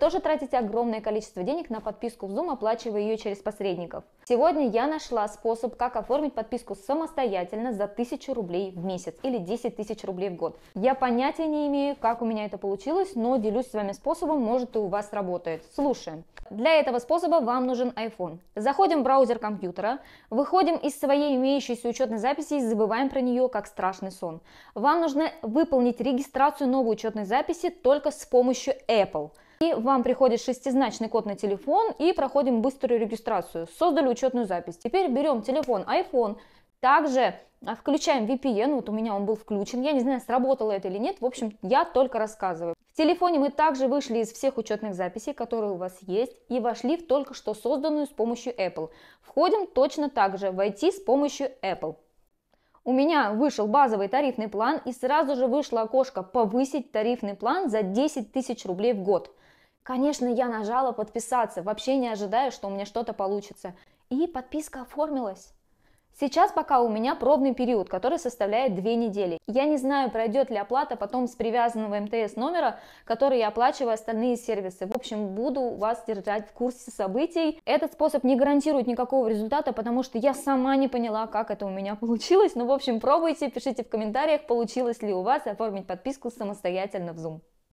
тоже тратите огромное количество денег на подписку в Zoom, оплачивая ее через посредников. Сегодня я нашла способ, как оформить подписку самостоятельно за 1000 рублей в месяц или 10 тысяч рублей в год. Я понятия не имею, как у меня это получилось, но делюсь с вами способом, может и у вас работает. Слушаем. Для этого способа вам нужен iPhone. Заходим в браузер компьютера, выходим из своей имеющейся учетной записи и забываем про нее как страшный сон. Вам нужно выполнить регистрацию новой учетной записи только с помощью Apple – и вам приходит шестизначный код на телефон и проходим быструю регистрацию. Создали учетную запись. Теперь берем телефон iPhone, также а, включаем VPN, вот у меня он был включен, я не знаю, сработало это или нет, в общем, я только рассказываю. В телефоне мы также вышли из всех учетных записей, которые у вас есть, и вошли в только что созданную с помощью Apple. Входим точно так же, войти с помощью Apple. У меня вышел базовый тарифный план и сразу же вышло окошко «Повысить тарифный план за 10 тысяч рублей в год». Конечно, я нажала подписаться, вообще не ожидая, что у меня что-то получится. И подписка оформилась. Сейчас пока у меня пробный период, который составляет две недели. Я не знаю, пройдет ли оплата потом с привязанного МТС номера, который я оплачиваю остальные сервисы. В общем, буду вас держать в курсе событий. Этот способ не гарантирует никакого результата, потому что я сама не поняла, как это у меня получилось. Но ну, в общем, пробуйте, пишите в комментариях, получилось ли у вас оформить подписку самостоятельно в Zoom.